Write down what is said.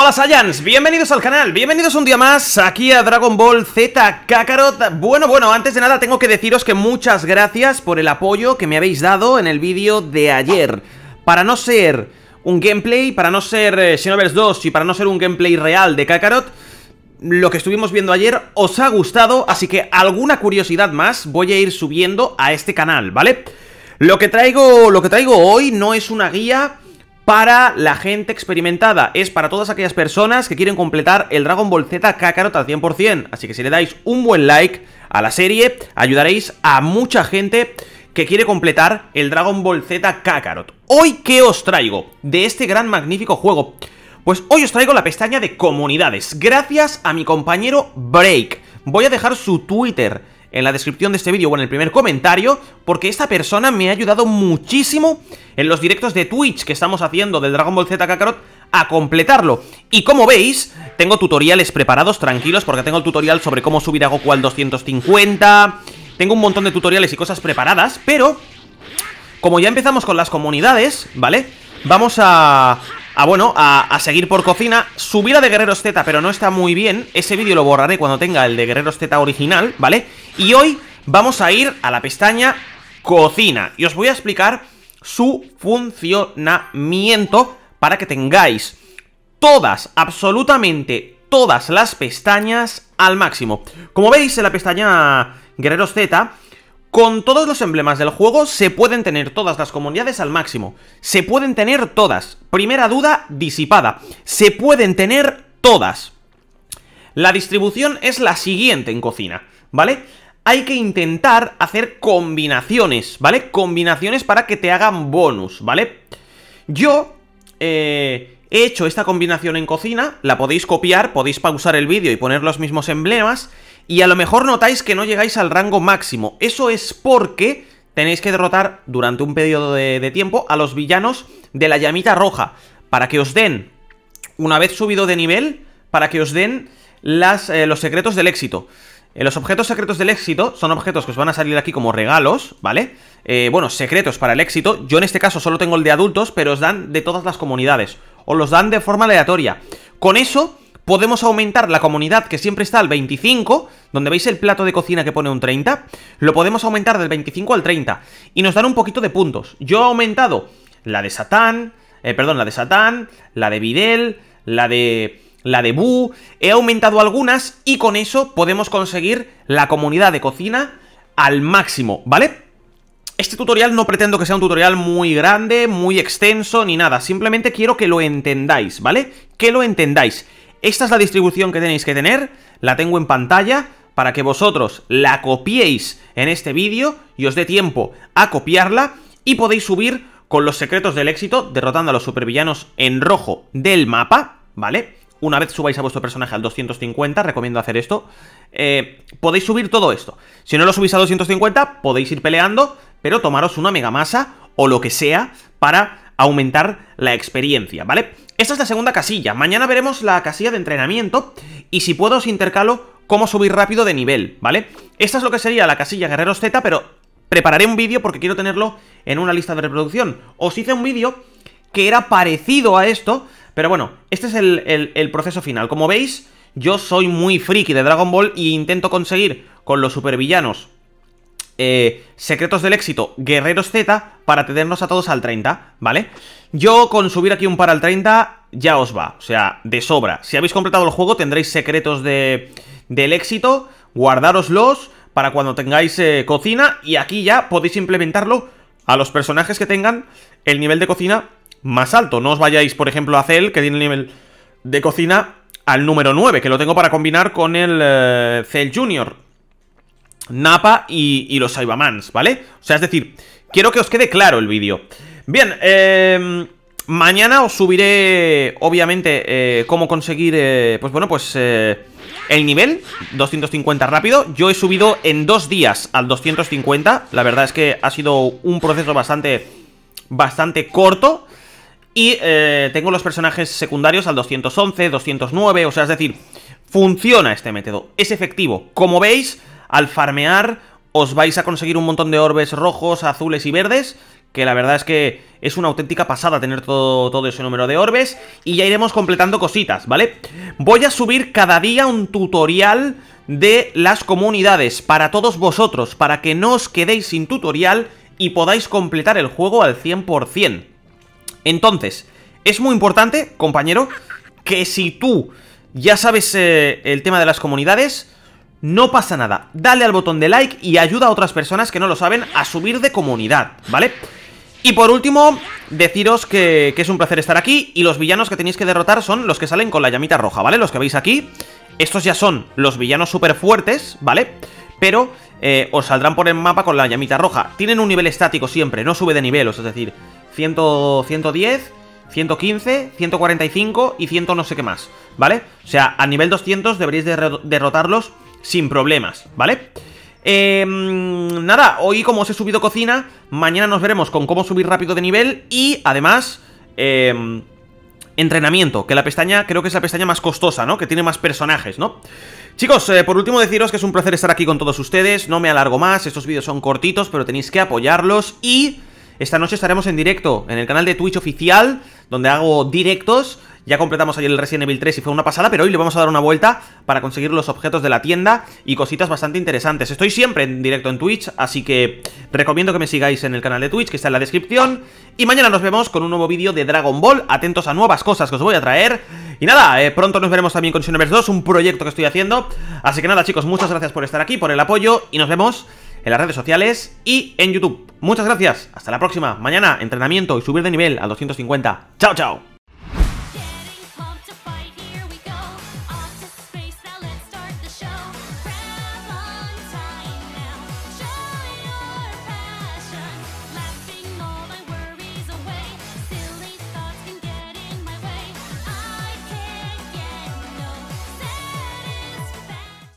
Hola Saiyans, bienvenidos al canal, bienvenidos un día más aquí a Dragon Ball Z Kakarot Bueno, bueno, antes de nada tengo que deciros que muchas gracias por el apoyo que me habéis dado en el vídeo de ayer Para no ser un gameplay, para no ser 2 eh, y para no ser un gameplay real de Kakarot Lo que estuvimos viendo ayer os ha gustado, así que alguna curiosidad más voy a ir subiendo a este canal, ¿vale? Lo que traigo, lo que traigo hoy no es una guía para la gente experimentada, es para todas aquellas personas que quieren completar el Dragon Ball Z Kakarot al 100%, así que si le dais un buen like a la serie, ayudaréis a mucha gente que quiere completar el Dragon Ball Z Kakarot. Hoy, ¿qué os traigo de este gran magnífico juego? Pues hoy os traigo la pestaña de comunidades, gracias a mi compañero Break. Voy a dejar su Twitter en la descripción de este vídeo o en el primer comentario, porque esta persona me ha ayudado muchísimo en los directos de Twitch que estamos haciendo del Dragon Ball Z Kakarot a completarlo. Y como veis, tengo tutoriales preparados, tranquilos, porque tengo el tutorial sobre cómo subir a Goku al 250, tengo un montón de tutoriales y cosas preparadas, pero como ya empezamos con las comunidades, ¿vale? Vamos a, a bueno, a, seguir por cocina. Subida de Guerreros Z, pero no está muy bien. Ese vídeo lo borraré cuando tenga el de Guerreros Z original, ¿vale? Y hoy vamos a ir a la pestaña cocina. Y os voy a explicar su funcionamiento para que tengáis todas, absolutamente todas las pestañas al máximo. Como veis en la pestaña Guerreros Z con todos los emblemas del juego se pueden tener todas las comunidades al máximo. Se pueden tener todas. Primera duda disipada. Se pueden tener todas. La distribución es la siguiente en cocina, ¿vale? Hay que intentar hacer combinaciones, ¿vale? Combinaciones para que te hagan bonus, ¿vale? Yo eh, he hecho esta combinación en cocina, la podéis copiar, podéis pausar el vídeo y poner los mismos emblemas y a lo mejor notáis que no llegáis al rango máximo. Eso es porque tenéis que derrotar durante un periodo de, tiempo a los villanos de la llamita roja, para que os den, una vez subido de nivel, para que os den eh, los secretos del éxito. Eh, los objetos secretos del éxito son objetos que os van a salir aquí como regalos, ¿vale? Eh, bueno, secretos para el éxito. Yo en este caso solo tengo el de adultos, pero os dan de todas las comunidades. Os los dan de forma aleatoria. Con eso podemos aumentar la comunidad que siempre está al 25, donde veis el plato de cocina que pone un 30, lo podemos aumentar del 25 al 30 y nos dan un poquito de puntos. Yo he aumentado la de Satán, eh, perdón, la de Satán, la de Videl, la de la de Bu, he aumentado algunas y con eso podemos conseguir la comunidad de cocina al máximo, ¿vale? Este tutorial no pretendo que sea un tutorial muy grande, muy extenso, ni nada. Simplemente quiero que lo entendáis, ¿vale? Que lo entendáis. Esta es la distribución que tenéis que tener, la tengo en pantalla para que vosotros la copiéis en este vídeo y os dé tiempo a copiarla y podéis subir con los secretos del éxito, derrotando a los supervillanos en rojo del mapa, ¿vale? Una vez subáis a vuestro personaje al 250, recomiendo hacer esto, eh, podéis subir todo esto. Si no lo subís a 250, podéis ir peleando, pero tomaros una mega masa o lo que sea para aumentar la experiencia, ¿vale? Esta es la segunda casilla. Mañana veremos la casilla de entrenamiento y si puedo os intercalo cómo subir rápido de nivel, ¿vale? Esta es lo que sería la casilla Guerreros Z, pero prepararé un vídeo porque quiero tenerlo en una lista de reproducción. Os hice un vídeo que era parecido a esto, pero bueno, este es el, el proceso final. Como veis, yo soy muy friki de Dragon Ball y intento conseguir con los supervillanos eh, secretos del Éxito, Guerreros Z, para tenernos a todos al 30, ¿vale? Yo con subir aquí un par al 30 ya os va, o sea, de sobra. Si habéis completado el juego tendréis secretos de, del éxito, guardároslos para cuando tengáis eh, cocina y aquí ya podéis implementarlo a los personajes que tengan el nivel de cocina más alto. No os vayáis, por ejemplo, a Cell, que tiene el nivel de cocina al número 9, que lo tengo para combinar con el eh, Cel Junior. Napa y, los Saibamans, ¿vale? O sea, es decir, quiero que os quede claro el vídeo. Bien, eh... Mañana os subiré, obviamente, eh, cómo conseguir, eh, pues bueno, pues eh, el nivel 250 rápido. Yo he subido en dos días al 250. La verdad es que ha sido un proceso bastante, bastante corto. Y tengo los personajes secundarios al 211, 209, o sea, es decir, funciona este método. Es efectivo. Como veis, al farmear os vais a conseguir un montón de orbes rojos, azules y verdes, que la verdad es que es una auténtica pasada tener todo, ese número de orbes, y ya iremos completando cositas, ¿vale? Voy a subir cada día un tutorial de las comunidades para todos vosotros, para que no os quedéis sin tutorial y podáis completar el juego al 100%. Entonces, es muy importante, compañero, que si tú ya sabes eh, el tema de las comunidades no pasa nada, dale al botón de like y ayuda a otras personas que no lo saben a subir de comunidad, ¿vale? Y por último, deciros que, es un placer estar aquí y los villanos que tenéis que derrotar son los que salen con la llamita roja, ¿vale? Los que veis aquí, estos ya son los villanos súper fuertes, ¿vale? Pero eh, os saldrán por el mapa con la llamita roja. Tienen un nivel estático siempre, no sube de nivel, es decir, 110, 115, 145 y 100 no sé qué más, ¿vale? O sea, a nivel 200 deberéis derrotarlos sin problemas, ¿vale? Eh, nada, hoy como os he subido cocina, mañana nos veremos con cómo subir rápido de nivel y además... Eh, entrenamiento, que la pestaña creo que es la pestaña más costosa, ¿no? Que tiene más personajes, ¿no? Chicos, eh, por último deciros que es un placer estar aquí con todos ustedes, no me alargo más, estos vídeos son cortitos, pero tenéis que apoyarlos y esta noche estaremos en directo en el canal de Twitch oficial, donde hago directos. Ya completamos ayer el Resident Evil 3 y fue una pasada, pero hoy le vamos a dar una vuelta para conseguir los objetos de la tienda y cositas bastante interesantes. Estoy siempre en directo en Twitch, así que recomiendo que me sigáis en el canal de Twitch, que está en la descripción. Y mañana nos vemos con un nuevo vídeo de Dragon Ball, atentos a nuevas cosas que os voy a traer. Y nada, eh, pronto nos veremos también con Xenoverse 2, un proyecto que estoy haciendo. Así que nada, chicos, muchas gracias por estar aquí, por el apoyo y nos vemos en las redes sociales y en YouTube. Muchas gracias, hasta la próxima. Mañana entrenamiento y subir de nivel a 250. Chao, chao.